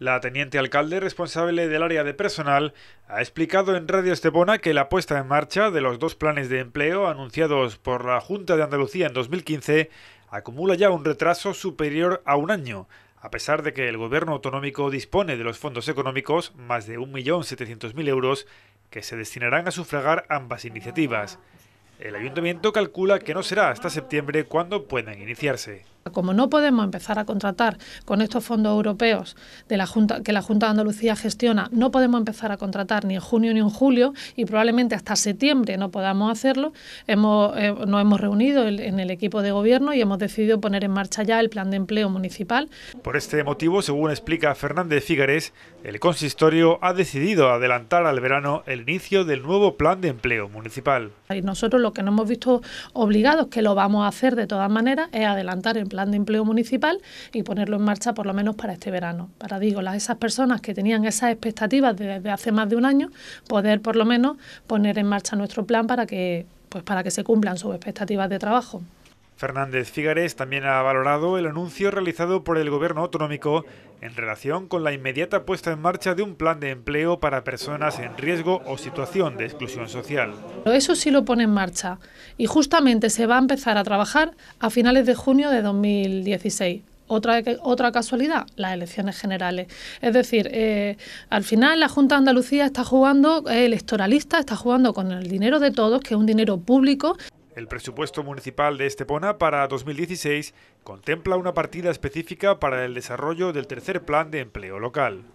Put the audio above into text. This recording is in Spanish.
La teniente alcalde responsable del área de personal ha explicado en Radio Estepona que la puesta en marcha de los dos planes de empleo anunciados por la Junta de Andalucía en 2015 acumula ya un retraso superior a un año, a pesar de que el gobierno autonómico dispone de los fondos económicos, más de 1.700.000 euros, que se destinarán a sufragar ambas iniciativas. El ayuntamiento calcula que no será hasta septiembre cuando puedan iniciarse como no podemos empezar a contratar con estos fondos europeos que la Junta de Andalucía gestiona, no podemos empezar a contratar ni en junio ni en julio y probablemente hasta septiembre no podamos hacerlo. Hemos, eh, nos hemos reunido en el equipo de gobierno y hemos decidido poner en marcha ya el plan de empleo municipal. Por este motivo, según explica Fernández Figueres, el consistorio ha decidido adelantar al verano el inicio del nuevo plan de empleo municipal. Y nosotros lo que nos hemos visto obligados, que lo vamos a hacer de todas maneras, es adelantar el plan de empleo municipal y ponerlo en marcha por lo menos para este verano. Para, esas personas que tenían esas expectativas desde hace más de un año, poder por lo menos poner en marcha nuestro plan para que, pues, para que se cumplan sus expectativas de trabajo. Fernández Figares también ha valorado el anuncio realizado por el Gobierno autonómico en relación con la inmediata puesta en marcha de un plan de empleo para personas en riesgo o situación de exclusión social. Eso sí lo pone en marcha y justamente se va a empezar a trabajar a finales de junio de 2016. Otra, otra, casualidad, las elecciones generales. Es decir, eh, al final la Junta de Andalucía está jugando electoralista, está jugando con el dinero de todos, que es un dinero público. El presupuesto municipal de Estepona para 2016 contempla una partida específica para el desarrollo del tercer plan de empleo local.